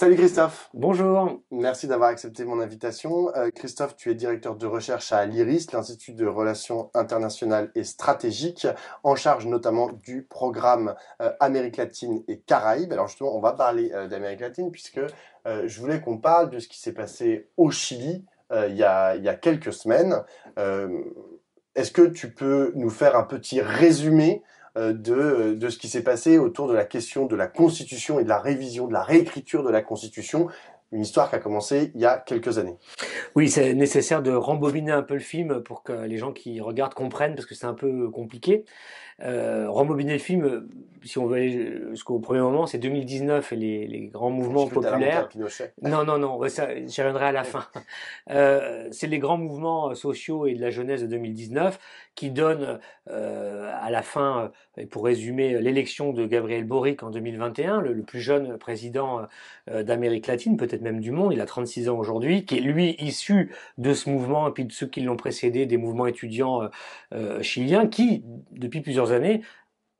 Salut Christophe. Bonjour. Merci d'avoir accepté mon invitation. Euh, Christophe, tu es directeur de recherche à l'IRIS, l'Institut de Relations Internationales et Stratégiques, en charge notamment du programme euh, Amérique latine et Caraïbes. Alors justement, on va parler euh, d'Amérique latine puisque je voulais qu'on parle de ce qui s'est passé au Chili il, y a, quelques semaines. Est-ce que tu peux nous faire un petit résumé euh, euh, de, ce qui s'est passé autour de la question de la Constitution et de la révision, de la réécriture de la Constitution, une histoire qui a commencé il y a quelques années. Oui, c'est nécessaire de rembobiner un peu le film pour que les gens qui regardent comprennent, parce que c'est un peu compliqué. Euh, film, euh, si on veut aller jusqu'au premier moment, c'est 2019 et les, grands mouvements populaires. Non, non, non, ça, j'y reviendrai à la fin. Euh, c'est les grands mouvements euh, sociaux et de la jeunesse de 2019 qui donnent à la fin, et pour résumer, l'élection de Gabriel Boric en 2021, le, plus jeune président d'Amérique latine, peut-être même du monde, il a 36 ans aujourd'hui, qui est lui issu de ce mouvement et puis de ceux qui l'ont précédé, des mouvements étudiants chiliens, qui, depuis plusieurs années années,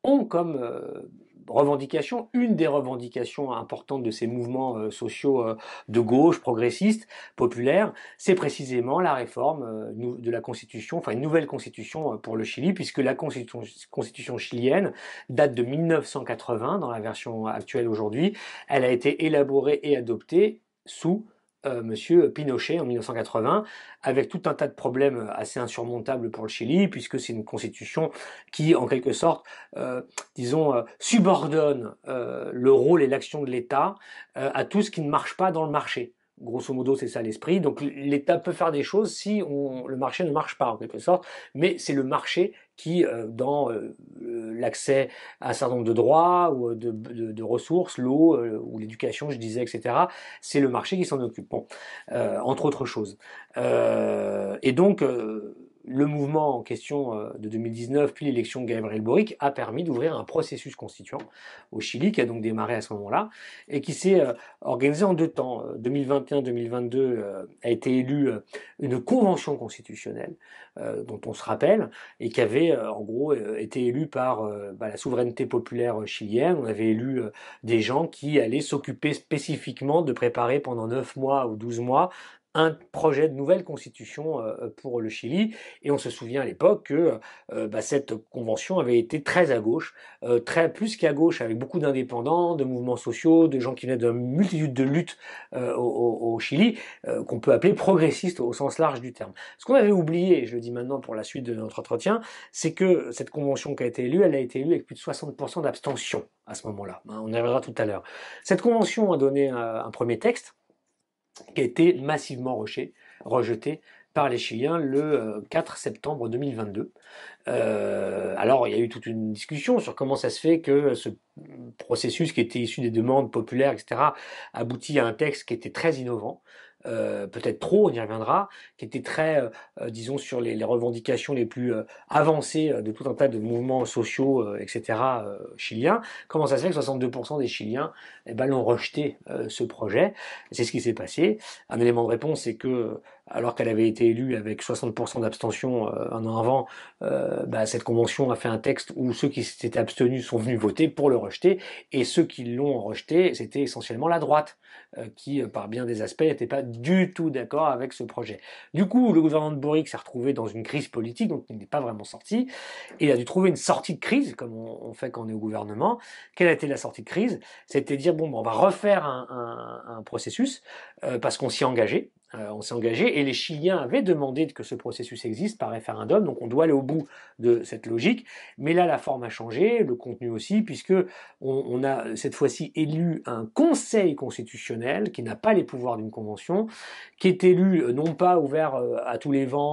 ont comme euh, revendication, une des revendications importantes de ces mouvements euh, sociaux euh, de gauche, progressistes, populaires, c'est précisément la réforme de la constitution, enfin une nouvelle constitution pour le Chili, puisque la constitution, constitution chilienne date de 1980 dans la version actuelle aujourd'hui. Elle a été élaborée et adoptée sous euh, monsieur Pinochet en 1980, avec tout un tas de problèmes assez insurmontables pour le Chili, puisque c'est une constitution qui, en quelque sorte, euh, disons, euh, subordonne le rôle et l'action de l'État à tout ce qui ne marche pas dans le marché. Grosso modo, c'est ça l'esprit. Donc l'État peut faire des choses si on, le marché ne marche pas, en quelque sorte, mais c'est le marché qui, euh, dans euh, l'accès à un certain nombre de droits ou euh, de, ressources, l'eau ou l'éducation, je disais, etc., c'est le marché qui s'en occupe, entre autres choses. et donc, le mouvement en question euh, de 2019, puis l'élection de Gabriel Boric, a permis d'ouvrir un processus constituant au Chili, qui a donc démarré à ce moment-là, et qui s'est euh, organisé en deux temps. 2021-2022 euh, a été élue une convention constitutionnelle, dont on se rappelle, et qui avait en gros été élue par bah, la souveraineté populaire chilienne. On avait élu des gens qui allaient s'occuper spécifiquement de préparer pendant 9 mois ou 12 mois un projet de nouvelle constitution euh, euh, pour le Chili. Et on se souvient à l'époque que euh, bah, cette convention avait été très à gauche, très plus qu'à gauche, avec beaucoup d'indépendants, de mouvements sociaux, de gens qui venaient d'une multitude de luttes au, Chili, qu'on peut appeler progressistes au sens large du terme. Ce qu'on avait oublié, je le dis maintenant pour la suite de notre entretien, c'est que cette convention qui a été élue, elle a été élue avec plus de 60% d'abstention à ce moment-là. Hein, on y reviendra tout à l'heure. Cette convention a donné un premier texte qui a été massivement rejeté, par les Chiliens le 4 euh, septembre 2022. Euh, alors il y a eu toute une discussion sur comment ça se fait que ce processus qui était issu des demandes populaires, etc., aboutit à un texte qui était très innovant, euh, peut-être trop, on y reviendra, qui était très, euh, euh, disons, sur les, revendications les plus avancées de tout un tas de mouvements sociaux, etc., chiliens. Comment ça se fait que 62% des Chiliens eh ben, l'ont rejeté, ce projet C'est ce qui s'est passé. Un élément de réponse, c'est que alors qu'elle avait été élue avec 60% d'abstention euh, un an avant, euh, bah, cette convention a fait un texte où ceux qui s'étaient abstenus sont venus voter pour le rejeter, et ceux qui l'ont rejeté, c'était essentiellement la droite, euh, qui, par bien des aspects, n'était pas du tout d'accord avec ce projet. Du coup, le gouvernement de Boric s'est retrouvé dans une crise politique, donc il n'est pas vraiment sorti, et il a dû trouver une sortie de crise, comme on, fait quand on est au gouvernement. Quelle a été la sortie de crise C'était dire, bon, bon, bah, on va refaire un, processus, parce qu'on s'y est engagé, euh, on s'est engagé et les Chiliens avaient demandé que ce processus existe par référendum, donc on doit aller au bout de cette logique. Mais là, la forme a changé, le contenu aussi, puisque on, on a cette fois-ci élu un Conseil constitutionnel qui n'a pas les pouvoirs d'une convention, qui est élu euh, non pas ouvert euh, à tous les vents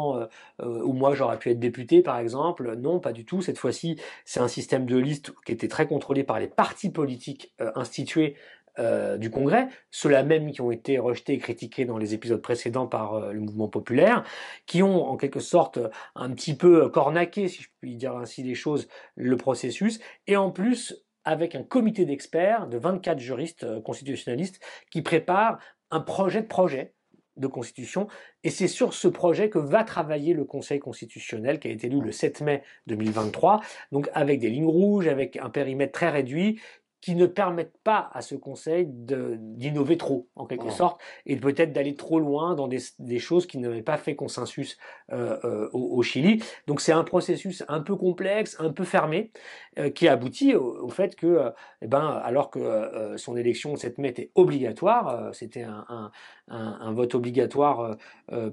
où moi j'aurais pu être député par exemple, non, pas du tout. Cette fois-ci, c'est un système de liste qui était très contrôlé par les partis politiques institués euh, du Congrès, ceux-là même qui ont été rejetés et critiqués dans les épisodes précédents par euh, le mouvement populaire, qui ont en quelque sorte un petit peu cornaqué, si je puis dire ainsi les choses, le processus, et en plus avec un comité d'experts de 24 juristes euh, constitutionnalistes qui prépare un projet de projet de constitution, et c'est sur ce projet que va travailler le Conseil constitutionnel qui a été élu le 7 mai 2023, donc avec des lignes rouges, avec un périmètre très réduit, qui ne permettent pas à ce conseil d'innover trop, en quelque mmh. sorte, et peut-être d'aller trop loin dans des, choses qui n'avaient pas fait consensus euh, euh, au, au, Chili. Donc c'est un processus un peu complexe, un peu fermé, euh, qui aboutit au, fait que, euh, eh ben, alors que euh, son élection cette 7 est obligatoire, c'était un, un, un, vote obligatoire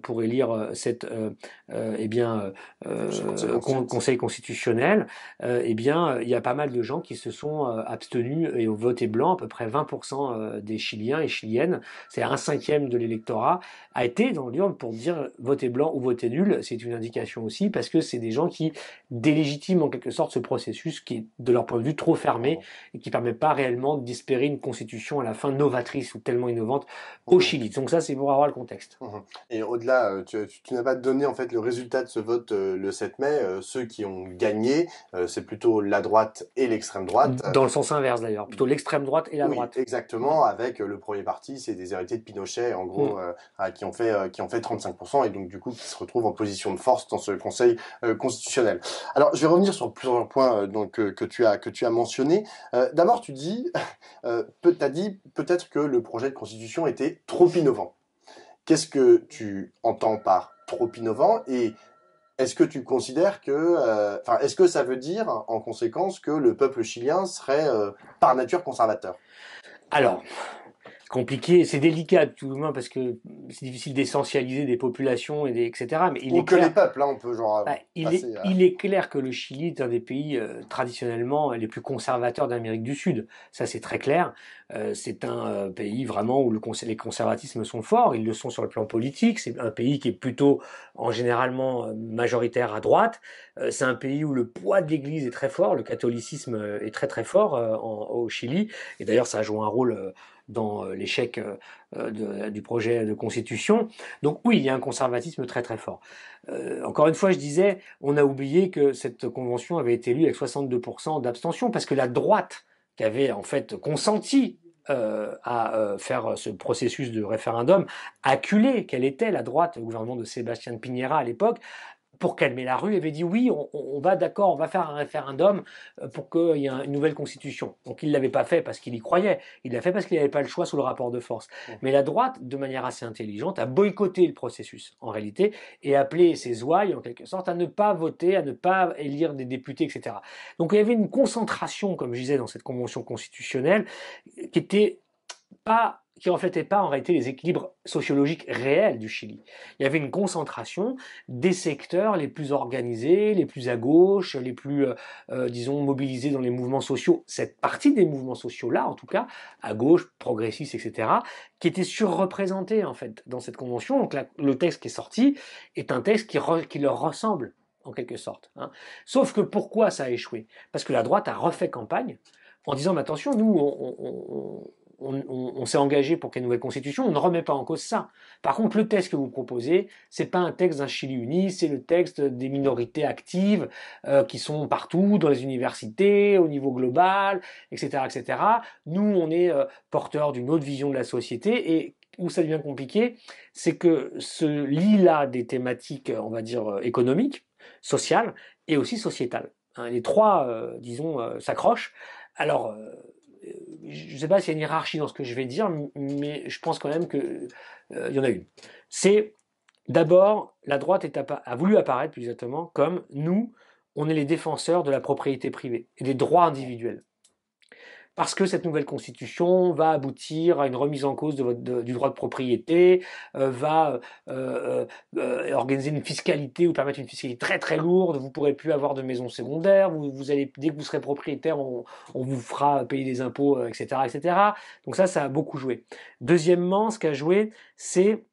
pour élire cette, eh bien, conseil, conseil constitutionnel, eh bien, il y a pas mal de gens qui se sont abstenus et ont voté blanc, à peu près 20% des Chiliens et Chiliennes, c'est un cinquième de l'électorat, a été dans l'urne pour dire voter blanc ou voter nul. C'est une indication aussi parce que c'est des gens qui délégitiment en quelque sorte ce processus qui de leur point de vue trop fermé et qui ne permet pas réellement d'espérer une constitution à la fin novatrice ou tellement innovante mmh au Chili. Donc ça, c'est pour avoir le contexte. Mmh et au-delà, euh, tu, n'as pas donné en fait le résultat de ce vote euh, le 7 mai. Euh, ceux qui ont gagné, c'est plutôt la droite et l'extrême droite. Dans le sens inverse d'ailleurs, plutôt l'extrême droite et la droite. Exactement, avec le premier parti, c'est des héritiers de Pinochet, en gros, mmh. qui, ont fait, qui ont fait 35%, et donc du coup qui se retrouvent en position de force dans ce Conseil constitutionnel. Alors je vais revenir sur plusieurs points donc, que, tu, as, que tu as mentionné. Euh, d'abord, tu dis, euh, as dit peut-être que le projet de constitution était trop innovant. Qu'est-ce que tu entends par trop innovant et est-ce que tu considères que, euh, enfin, est-ce que ça veut dire en conséquence que le peuple chilien serait euh, par nature conservateur Alors, compliqué, c'est délicat tout le moins parce que c'est difficile d'essentialiser des populations et des, etc. Mais il Ou est que clair, les peuples, là, hein, on peut genre. il, est, il, est, clair que le Chili est un des pays euh, traditionnellement les plus conservateurs d'Amérique du Sud. Ça, c'est très clair. Euh, c'est un euh, pays vraiment où le les conservatismes sont forts. Ils le sont sur le plan politique. C'est un pays qui est plutôt en généralement euh, majoritaire à droite. c'est un pays où le poids de l'Église est très fort. Le catholicisme est très très fort au Chili. Et d'ailleurs, ça joue un rôle dans euh, l'échec euh, euh, du projet de constitution. Donc oui, il y a un conservatisme très très fort. encore une fois, je disais, on a oublié que cette convention avait été lue avec 62% d'abstention parce que la droite qui avait en fait consenti à faire ce processus de référendum, acculée qu'elle était, la droite, le gouvernement de Sébastien Pignera à l'époque, pour calmer la rue, avait dit oui, on, va d'accord, on va faire un référendum euh, pour qu'il y ait une nouvelle constitution. Donc il ne l'avait pas fait parce qu'il y croyait, il l'a fait parce qu'il n'avait pas le choix sous le rapport de force. Mais la droite, de manière assez intelligente, a boycotté le processus en réalité et appelé ses ouailles en quelque sorte à ne pas voter, à ne pas élire des députés, etc. Donc il y avait une concentration, comme je disais, dans cette convention constitutionnelle qui était pas qui reflétait pas en réalité les équilibres sociologiques réels du Chili. Il y avait une concentration des secteurs les plus organisés, les plus à gauche, les plus, euh, euh, disons, mobilisés dans les mouvements sociaux, cette partie des mouvements sociaux-là, en tout cas, à gauche, progressistes, etc., qui étaient surreprésentés, en fait, dans cette convention. Donc le texte qui est sorti est un texte qui, qui leur ressemble, en quelque sorte. Hein. Sauf que pourquoi ça a échoué Parce que la droite a refait campagne en disant, mais attention, nous, on on, s'est engagé pour qu'il une nouvelle constitution, on ne remet pas en cause ça. Par contre, le texte que vous proposez, c'est pas un texte d'un Chili uni, c'est le texte des minorités actives euh, qui sont partout, dans les universités, au niveau global, etc., etc. Nous, on est euh, porteurs d'une autre vision de la société et où ça devient compliqué, c'est que ce lit-là des thématiques, on va dire, euh, économiques, sociales et aussi sociétales. Hein, les trois, euh, disons, s'accrochent. Alors, je ne sais pas s'il y a une hiérarchie dans ce que je vais dire, mais je pense quand même qu'il euh, y en a une. C'est d'abord, la droite a voulu apparaître plus exactement comme nous, on est les défenseurs de la propriété privée et des droits individuels parce que cette nouvelle constitution va aboutir à une remise en cause du droit de propriété, euh, va euh, euh, organiser une fiscalité ou permettre une fiscalité très très lourde, vous ne pourrez plus avoir de maison secondaire, vous, allez, dès que vous serez propriétaire, on, vous fera payer des impôts, etc., etc. Donc ça, ça a beaucoup joué. Deuxièmement, ce qu'a joué, c'est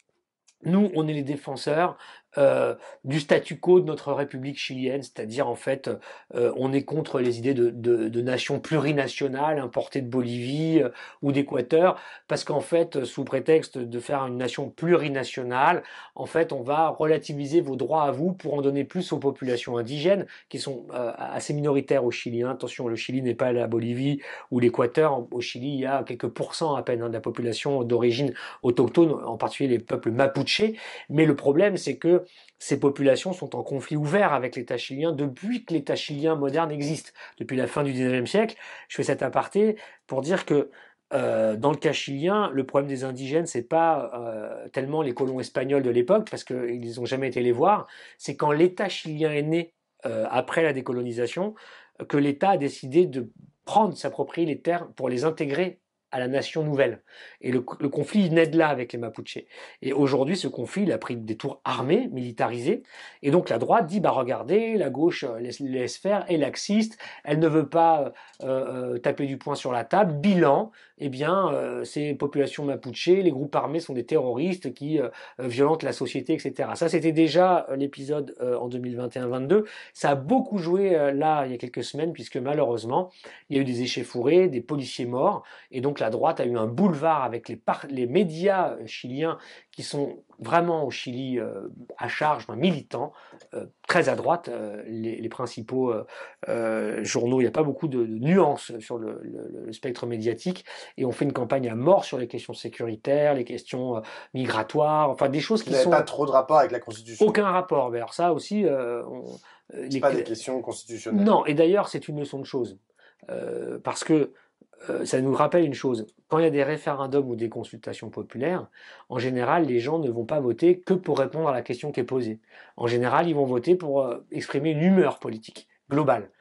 nous, on est les défenseurs euh, du statu quo de notre République chilienne, c'est-à-dire en fait euh, on est contre les idées de, de, de nations plurinationales importées de Bolivie euh, ou d'Équateur, parce qu'en fait sous prétexte de faire une nation plurinationale, en fait on va relativiser vos droits à vous pour en donner plus aux populations indigènes qui sont assez minoritaires au Chili. Hein. Attention, le Chili n'est pas la Bolivie ou l'Équateur. Au Chili, il y a quelques pourcents à peine hein, de la population d'origine autochtone, en particulier les peuples mapuche. Mais le problème, c'est que ces populations sont en conflit ouvert avec l'État chilien depuis que l'État chilien moderne existe, depuis la fin du 19e siècle. Je fais cet aparté pour dire que euh, dans le cas chilien, le problème des indigènes, c'est pas euh, tellement les colons espagnols de l'époque, parce qu'ils n'ont jamais été les voir, c'est quand l'État chilien est né euh, après la décolonisation, que l'État a décidé de prendre, s'approprier les terres pour les intégrer à la nation nouvelle. Et le, conflit naît de là avec les Mapuches. Et aujourd'hui, ce conflit, il a pris des tours armés, militarisés. Et donc la droite dit, bah regardez, la gauche euh, laisse, faire, et laxiste, elle ne veut pas euh, euh, taper du poing sur la table. Bilan, eh bien, ces populations Mapuches, les groupes armés sont des terroristes qui violent violentent la société, etc. Ça, c'était déjà l'épisode en 2021-22. Ça a beaucoup joué là, il y a quelques semaines, puisque malheureusement, il y a eu des échecs fourrés, des policiers morts. Et donc à droite a eu un boulevard avec les, les médias euh, chiliens qui sont vraiment au Chili euh, à charge militants, euh, très à droite, les, principaux journaux, il n'y a pas beaucoup de, nuances sur le, spectre médiatique, et on fait une campagne à mort sur les questions sécuritaires, les questions migratoires, enfin des choses qui sont... pas trop de rapport avec la Constitution. Aucun rapport, mais alors ça aussi... On... Les... pas des questions constitutionnelles. Non, et d'ailleurs c'est une leçon de choses. parce que euh, ça nous rappelle une chose. Quand il y a des référendums ou des consultations populaires, en général, les gens ne vont pas voter que pour répondre à la question qui est posée. En général, ils vont voter pour euh, exprimer une humeur politique globale.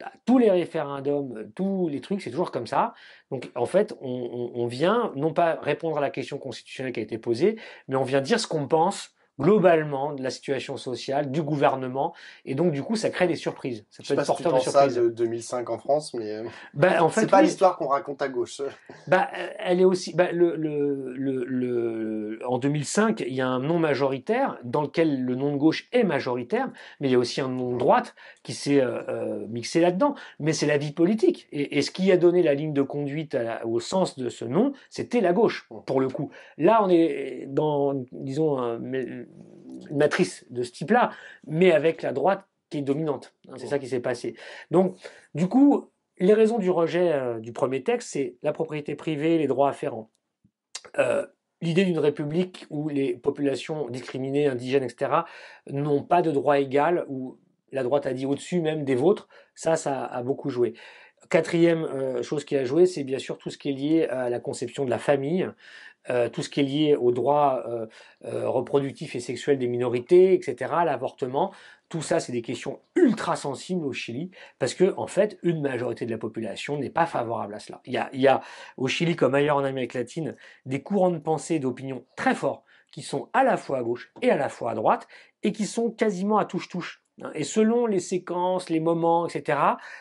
Bah, tous les référendums, tous les trucs, c'est toujours comme ça. Donc, en fait, on, vient non pas répondre à la question constitutionnelle qui a été posée, mais on vient dire ce qu'on pense globalement de la situation sociale, du gouvernement, et donc du coup ça crée des surprises. Ça peut de de 2005 en France, mais ben en fait, c'est pas l'histoire qu'on raconte à gauche. Bah, elle est aussi bah, le, le, le, en 2005 il y a un nom majoritaire dans lequel le nom de gauche est majoritaire, mais il y a aussi un nom de droite qui s'est euh, euh, mixé là-dedans. Mais c'est la vie politique, et, ce qui a donné la ligne de conduite au sens de ce nom, c'était la gauche pour le coup. Là on est dans disons une matrice de ce type-là, mais avec la droite qui est dominante. c'est ça qui s'est passé. Donc, du coup, les raisons du rejet euh, du premier texte, c'est la propriété privée, les droits afférents. Euh, l'idée d'une république où les populations discriminées, indigènes, etc., n'ont pas de droits égaux, ou la droite a dit au-dessus même des vôtres, ça, ça a beaucoup joué. Quatrième euh, chose qui a joué, c'est bien sûr tout ce qui est lié à la conception de la famille, euh, tout ce qui est lié aux droits euh, euh, reproductifs et sexuels des minorités, etc., l'avortement, tout ça, c'est des questions ultra sensibles au Chili, parce que, en fait, une majorité de la population n'est pas favorable à cela. Il y, a, y a, au Chili, comme ailleurs en Amérique latine, des courants de pensée et d'opinion très forts, qui sont à la fois à gauche et à la fois à droite, et qui sont quasiment à touche-touche. Hein. Et selon les séquences, les moments, etc.,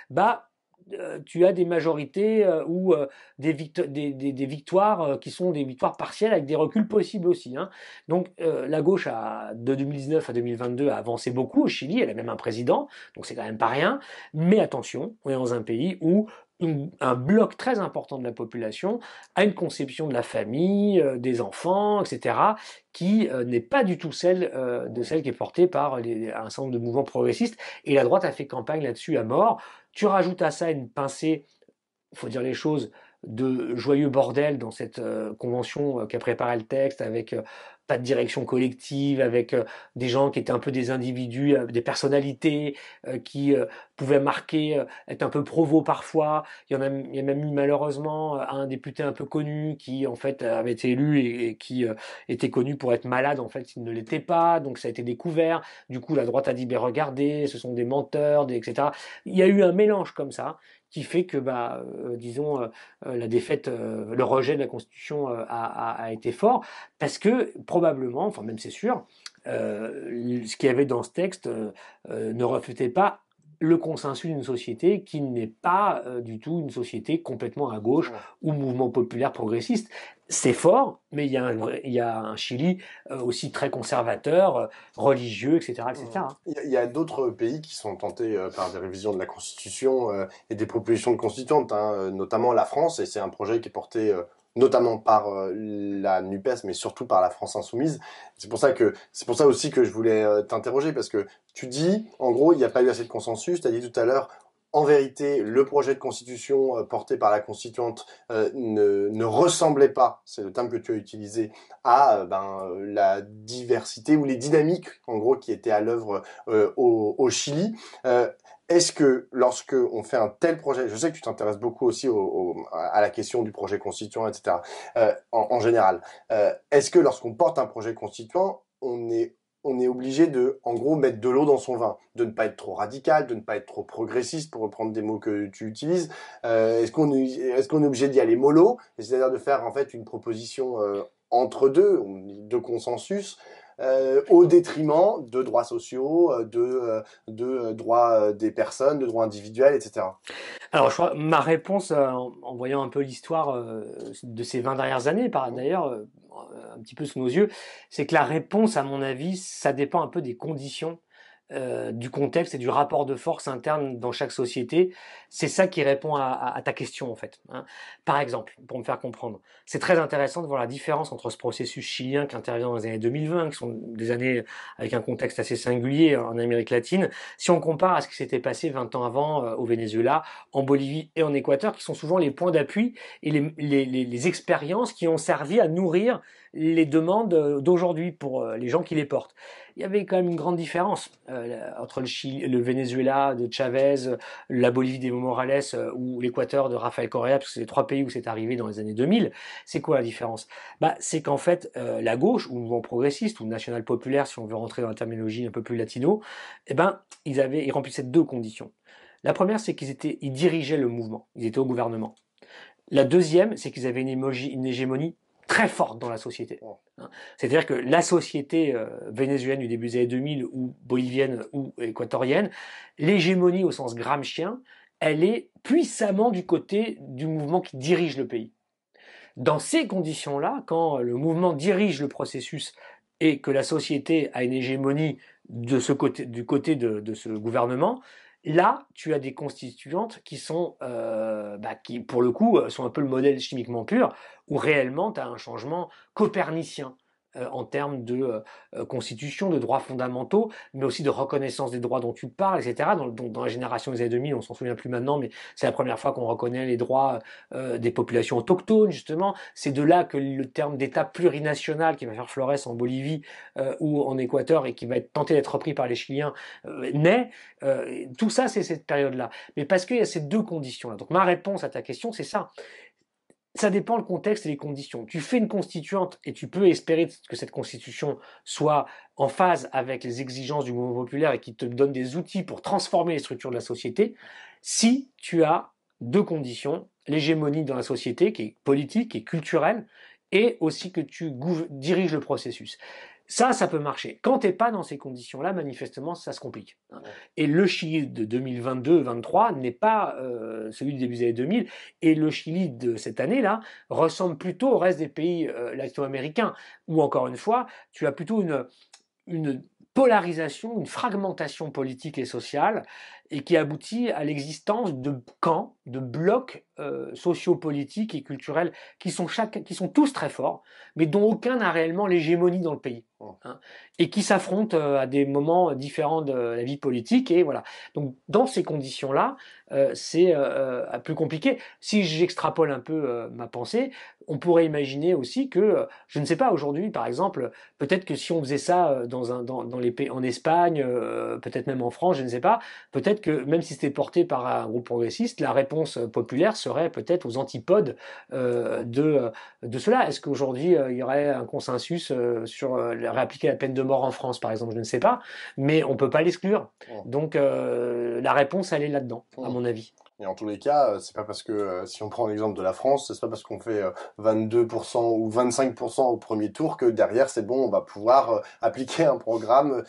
bah, euh, tu as des majorités euh, ou euh, des, des, victoires qui sont des victoires partielles avec des reculs possibles aussi. Hein. Donc la gauche a, de 2019 à 2022 a avancé beaucoup au Chili, elle a même un président, donc c'est quand même pas rien. Mais attention, on est dans un pays où un bloc très important de la population a une conception de la famille, des enfants, etc., qui n'est pas du tout celle de celle qui est portée par les, un certain nombre de mouvements progressistes. Et la droite a fait campagne là-dessus à mort. Tu rajoutes à ça une pincée, il faut dire les choses, de joyeux bordel dans cette euh, convention euh, qu'a préparé le texte avec euh, pas de direction collective, avec euh, des gens qui étaient un peu des individus, euh, des personnalités euh, qui pouvaient marquer, être un peu provo parfois. Il y en a, il y a même eu malheureusement un député un peu connu qui en fait avait été élu et, qui était connu pour être malade en fait, il ne l'était pas, donc ça a été découvert. Du coup, la droite a dit ben regardez, ce sont des menteurs, etc. Il y a eu un mélange comme ça qui fait que, bah, euh, disons, euh, euh, la défaite, le rejet de la Constitution a, été fort, parce que probablement, enfin même c'est sûr, ce qu'il y avait dans ce texte ne reflétait pas le consensus d'une société qui n'est pas euh, du tout une société complètement à gauche ou mouvement populaire progressiste. C'est fort, mais il y a un, il y a un Chili euh, aussi très conservateur, euh, religieux, etc. Mmh. Il y a, d'autres pays qui sont tentés par des révisions de la Constitution et des propositions de constituantes, hein, notamment la France, et c'est un projet qui est porté notamment par euh, la Nupes, mais surtout par la France insoumise. C'est pour ça que c'est pour ça aussi que je voulais euh, t'interroger parce que tu dis, en gros, il n'y a pas eu assez de consensus. tu as dit tout à l'heure, en vérité, le projet de constitution euh, porté par la constituante euh, ne, ressemblait pas, c'est le terme que tu as utilisé, à euh, ben, la diversité ou les dynamiques, en gros, qui étaient à l'œuvre au, Chili. Est-ce que lorsque on fait un tel projet, je sais que tu t'intéresses beaucoup aussi à la question du projet constituant, etc. en, général, est-ce que lorsqu'on porte un projet constituant, on est on est obligé de, en gros, mettre de l'eau dans son vin, de ne pas être trop radical, de ne pas être trop progressiste, pour reprendre des mots que tu utilises. Euh, est-ce qu'on est, est, est obligé d'y aller mollo, c'est-à-dire de faire en fait une proposition euh, entre deux, de consensus, euh, au détriment de droits sociaux, euh, de, euh, de droits des personnes, de droits individuels, etc. Alors, je crois, ma réponse, en, en voyant un peu l'histoire de ces 20 dernières années, par mmh. d'ailleurs, un petit peu sous nos yeux, c'est que la réponse, à mon avis, ça dépend un peu des conditions euh, du contexte et du rapport de force interne dans chaque société. C'est ça qui répond à, ta question en fait. Hein. Par exemple, pour me faire comprendre, c'est très intéressant de voir la différence entre ce processus chilien qui intervient dans les années 2020, qui sont des années avec un contexte assez singulier en Amérique latine, si on compare à ce qui s'était passé 20 ans avant euh, au Venezuela, en Bolivie et en Équateur, qui sont souvent les points d'appui et les expériences qui ont servi à nourrir les demandes euh, d'aujourd'hui pour euh, les gens qui les portent. Il y avait quand même une grande différence euh, entre le, Chili, le, Venezuela de Chavez, la Bolivie des Morales ou l'Équateur de Rafael Correa, parce que c'est les trois pays où c'est arrivé dans les années 2000. C'est quoi la différence bah, C'est qu'en fait, la gauche, ou mouvement progressiste, ou national populaire, si on veut rentrer dans la terminologie un peu plus latino, eh ben, ils, avaient, ils remplissaient deux conditions. La première, c'est qu'ils étaient, ils dirigeaient le mouvement, ils étaient au gouvernement. La deuxième, c'est qu'ils avaient une, une hégémonie très forte dans la société. Hein. C'est-à-dire que la société euh, vénézuélienne du début des années 2000 ou bolivienne ou équatorienne, l'hégémonie au sens gramscien, elle est puissamment du côté du mouvement qui dirige le pays. Dans ces conditions-là, quand le mouvement dirige le processus et que la société a une hégémonie de ce côté, du côté de, de ce gouvernement, Là, tu as des constituantes qui sont, euh, bah, pour le coup, euh, sont un peu le modèle chimiquement pur, où réellement tu as un changement copernicien. Euh, en termes de euh, euh, constitution, de droits fondamentaux, mais aussi de reconnaissance des droits dont tu parles, etc. Dans, dans la génération des années 2000, on s'en souvient plus maintenant, mais c'est la première fois qu'on reconnaît les droits des populations autochtones, justement. C'est de là que le terme d'État plurinational qui va faire Flores en Bolivie ou en Équateur et qui va être tenté d'être repris par les Chiliens naît. tout ça, c'est cette période-là. Mais parce qu'il y a ces deux conditions-là. Donc ma réponse à ta question, c'est ça ça dépend le contexte et les conditions. Tu fais une constituante et tu peux espérer que cette constitution soit en phase avec les exigences du mouvement populaire et qui te donne des outils pour transformer les structures de la société si tu as deux conditions l'hégémonie dans la société qui est politique et culturelle et aussi que tu diriges le processus. Ça, ça peut marcher. Quand t'es pas dans ces conditions-là, manifestement, ça se complique. Et le Chili de 2022-23 n'est pas euh, celui du début des années 2000, et le Chili de cette année-là ressemble plutôt au reste des pays euh, latino-américains, où encore une fois, tu as plutôt une polarisation, une fragmentation politique et sociale et qui aboutit à l'existence de camps, de blocs euh, sociopolitiques et culturels qui sont, chaque, qui sont tous très forts, mais dont aucun n'a réellement l'hégémonie dans le pays, oh. hein, et qui s'affrontent euh, à des moments euh, différents de la vie politique. Et voilà. Donc dans ces conditions-là, c'est plus compliqué. Si j'extrapole un peu ma pensée, on pourrait imaginer aussi que, je ne sais pas, aujourd'hui, par exemple, peut-être que si on faisait ça dans un, dans les pays, en Espagne, peut-être même en France, je ne sais pas, peut-être que même si c'était porté par un groupe progressiste, la réponse euh, populaire serait peut-être aux antipodes euh, de, euh, de cela. Est-ce qu'aujourd'hui il y aurait un consensus sur réappliquer la peine de mort en France, par exemple Je ne sais pas, mais on ne peut pas l'exclure. Donc la réponse, elle est là-dedans, à mon avis. Et en tous les cas, euh, c'est pas parce que euh, si on prend l'exemple de la France, c'est pas parce qu'on fait 22% euh, ou 25% au premier tour que derrière c'est bon, on va pouvoir appliquer un programme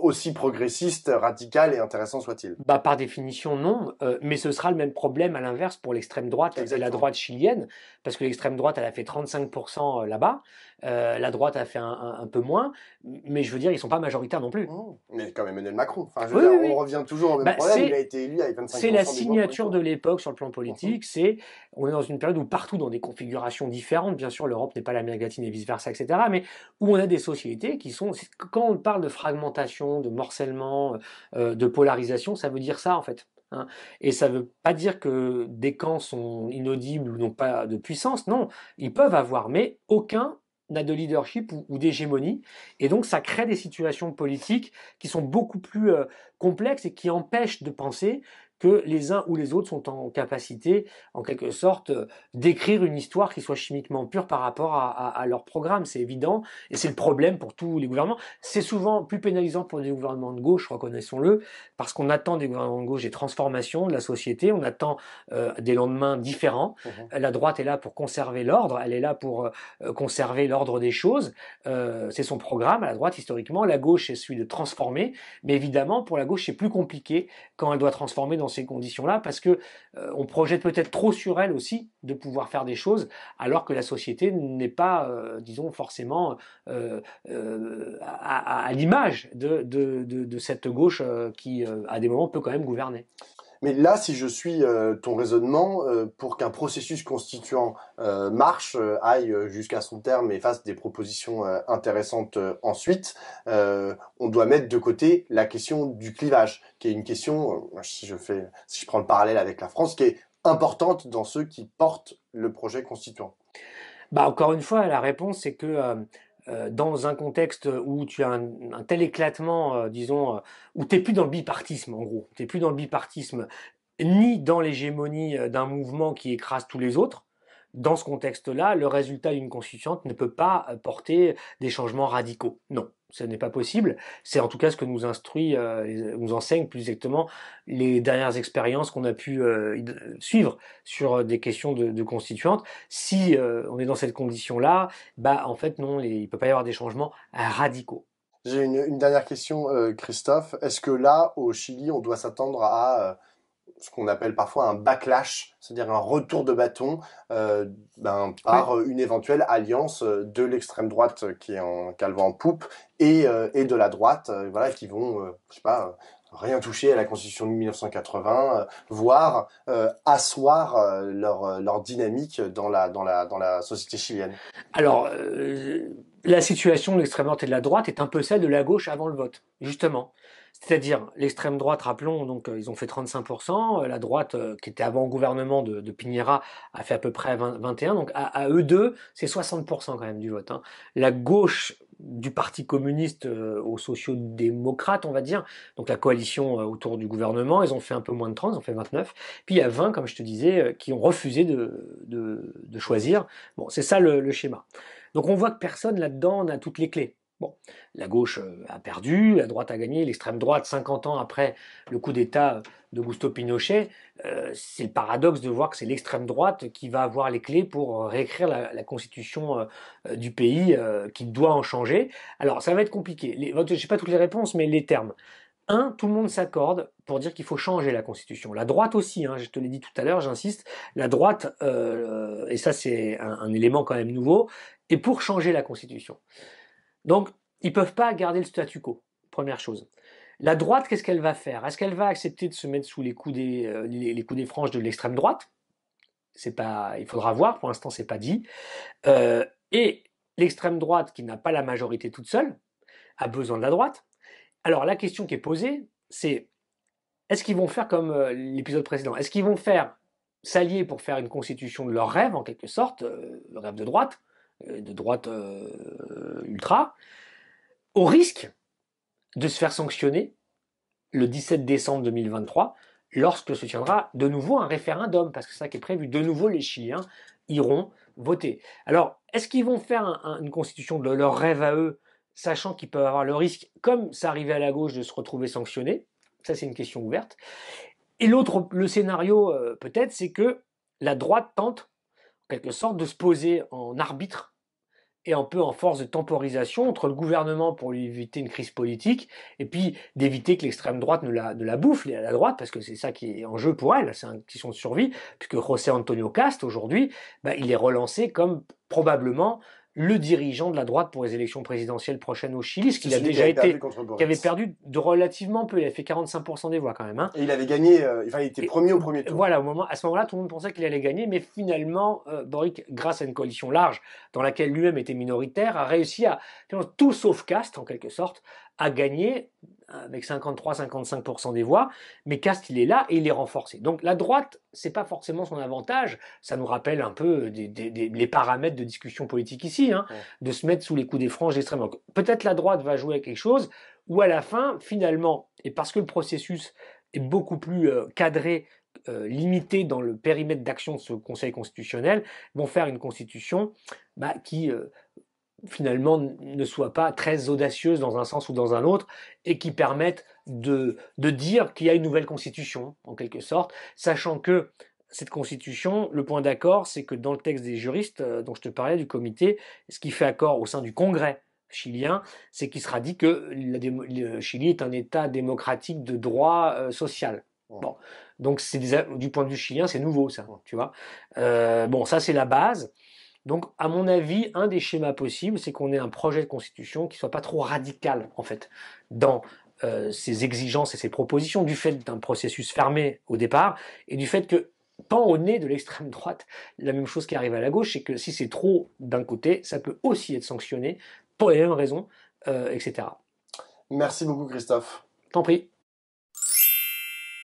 aussi progressiste, radical et intéressant soit-il. Bah par définition non, mais ce sera le même problème à l'inverse pour l'extrême droite et la droite chilienne, parce que l'extrême droite elle a fait 35% là-bas. Euh, la droite a fait un, peu moins, mais je veux dire, ils ne sont pas majoritaires non plus. Oh. Mais quand même Emmanuel Macron. on revient toujours au même bah, problème. Il a été élu avec 25%. C'est la signature de l'époque sur le plan politique. Mhm. C'est on est dans une période où partout, dans des configurations différentes, bien sûr, l'Europe n'est pas la latine et vice versa, etc. Mais où on a des sociétés qui sont quand on parle de fragmentation, de morcellement, euh, euh, de polarisation, ça veut dire ça en fait. Hein. et ça ne veut pas dire que des camps sont inaudibles ou n'ont pas de puissance. Non, ils peuvent avoir, mais aucun de leadership ou, d'hégémonie. Et donc, ça crée des situations politiques qui sont beaucoup plus euh, complexes et qui empêchent de penser que les uns ou les autres sont en capacité, en quelque sorte, euh, d'écrire une histoire qui soit chimiquement pure par rapport à, leur programme. C'est évident, et c'est le problème pour tous les gouvernements. C'est souvent plus pénalisant pour des gouvernements de gauche, reconnaissons-le, parce qu'on attend des gouvernements de gauche des transformations de la société, on attend euh, des lendemains différents. Mmh la droite est là pour conserver l'ordre, elle est là pour euh, conserver l'ordre des choses. c'est son programme à la droite historiquement. La gauche est celui de transformer, mais évidemment, pour la gauche, c'est plus compliqué quand elle doit transformer dans ces conditions-là parce que euh, on projette peut-être trop sur elle aussi de pouvoir faire des choses alors que la société n'est pas, euh, disons, forcément euh, à, l'image de, de, cette gauche qui, à des moments, peut quand même gouverner. Mais là, si je suis euh, ton raisonnement, euh, pour qu'un processus constituant euh, marche, aille jusqu'à son terme et fasse des propositions intéressantes ensuite, on doit mettre de côté la question du clivage, qui est une question, si je fais, si je prends le parallèle avec la France, qui est importante dans ceux qui portent le projet constituant. Bah encore une fois, la réponse c'est que euh, dans un contexte où tu as un, tel éclatement, euh, disons, euh, où tu plus dans le bipartisme, en gros. Tu n'es plus dans le bipartisme, ni dans l'hégémonie d'un mouvement qui écrase tous les autres, dans ce contexte-là, le résultat d'une constituante ne peut pas euh, porter euh, des changements radicaux. Non, ce n'est pas possible. C'est en tout cas ce que nous instruit, euh, nous enseigne plus exactement les dernières expériences qu'on a pu suivre sur des questions de, constituantes. Si on est dans cette condition-là, bah en fait non, il ne peut pas y avoir des changements radicaux. J'ai une, dernière question, Christophe. Est-ce que là, au Chili, on doit s'attendre à ce qu'on appelle parfois un backlash, c'est-à-dire un retour de bâton euh, ben, par euh, une éventuelle alliance euh, de l'extrême droite qui est en, calvant en poupe et, de la droite, voilà, qui vont, pas, rien toucher à la Constitution de 1980, voire asseoir leur, dynamique dans la société chilienne. Alors la situation de l'extrême droite et de la droite est un peu celle de la gauche avant le vote, justement. C'est-à-dire l'extrême droite, rappelons, donc euh, ils ont fait 35%, euh, la droite euh, qui était avant gouvernement de, de a fait à peu près 21, donc à, eux deux, c'est 60% quand même du vote. Hein. La gauche du Parti communiste aux sociaux on va dire, donc la coalition autour du gouvernement, ils ont fait un peu moins de 30, ils ont fait 29, puis il y a 20, comme je te disais, qui ont refusé de, de, choisir. Bon, c'est ça le, schéma. Donc on voit que personne là-dedans n'a toutes les clés la gauche euh, a perdu, la droite a gagné, l'extrême droite, 50 ans après le coup d'État de Gusto Pinochet, euh, c'est le paradoxe de voir que c'est l'extrême droite qui va avoir les clés pour euh, réécrire la, constitution du pays, qui doit en changer. Alors, ça va être compliqué. Je n'ai pas toutes les réponses, mais les termes. Un, tout le monde s'accorde pour dire qu'il faut changer la Constitution. La droite aussi, hein, je te l'ai dit tout à l'heure, j'insiste, la droite, et ça c'est un, un, élément quand même nouveau, est pour changer la Constitution. Donc, ils ne peuvent pas garder le statu quo, première chose. La droite, qu'est-ce qu'elle va faire Est-ce qu'elle va accepter de se mettre sous les coups des, euh, les, coups franges de l'extrême droite c'est pas, Il faudra voir, pour l'instant, c'est pas dit. Euh, et l'extrême droite, qui n'a pas la majorité toute seule, a besoin de la droite. Alors, la question qui est posée, c'est est-ce qu'ils vont faire comme euh, l'épisode précédent Est-ce qu'ils vont faire s'allier pour faire une constitution de leur rêve, en quelque sorte, le rêve de droite, euh, de droite euh, ultra, au risque de se faire sanctionner le 17 décembre 2023, lorsque se tiendra de nouveau un référendum, parce que c'est ça qui est prévu, de nouveau les Chiliens iront voter. Alors, est-ce qu'ils vont faire une constitution de leur rêve à eux, sachant qu'ils peuvent avoir le risque, comme ça arrivait à la gauche, de se retrouver sanctionnés Ça, c'est une question ouverte. Et l'autre, le scénario euh, peut-être, c'est que la droite tente, en quelque sorte, de se poser en arbitre et un peu en force de temporisation entre le gouvernement pour lui éviter une crise politique et puis d'éviter que l'extrême droite ne la, ne la bouffe, à la droite, parce que c'est ça qui est en jeu pour elle, c'est une question de survie, puisque José Antonio Cast, aujourd'hui, bah, il est relancé comme probablement le dirigeant de la droite pour les élections présidentielles prochaines au Chili, ce qu'il a déjà été, qui avait perdu de relativement peu, il a fait 45% des voix quand même. Hein. Et il avait gagné, euh, enfin il était premier au premier tour. Voilà, au moment, à ce moment-là, tout le monde pensait qu'il allait gagner, mais finalement, euh, Boric, grâce à une coalition large dans laquelle lui-même était minoritaire, a réussi à tout sauf caste en quelque sorte, à gagner avec euh, 53-55% des voix, mais Cast il est là et il est renforcé. Donc la droite, c'est pas forcément son avantage. Ça nous rappelle un peu euh, des, les paramètres de discussion politique ici, hein, de se mettre sous les coups des franges extrêmes. Donc peut-être la droite va jouer à quelque chose, ou à la fin, finalement, et parce que le processus est beaucoup plus euh, cadré, limité dans le périmètre d'action de ce Conseil constitutionnel, vont faire une constitution bah, qui finalement ne soient pas très audacieuses dans un sens ou dans un autre et qui permettent de, de dire qu'il y a une nouvelle constitution en quelque sorte, sachant que cette constitution, le point d'accord, c'est que dans le texte des juristes euh, dont je te parlais du comité, ce qui fait accord au sein du Congrès chilien, c'est qu'il sera dit que le Chili est un État démocratique de droit euh, social. Bon, donc c'est du point de vue chilien, c'est nouveau ça, tu vois. Euh, bon, ça c'est la base. Donc, à mon avis, un des schémas possibles, c'est qu'on ait un projet de constitution qui soit pas trop radical, en fait, dans euh, ses exigences et ses propositions, du fait d'un processus fermé au départ, et du fait que, tant au nez de l'extrême droite, la même chose qui arrive à la gauche, c'est que si c'est trop d'un côté, ça peut aussi être sanctionné pour les mêmes raisons, euh, etc. Merci beaucoup, Christophe. Tant prie.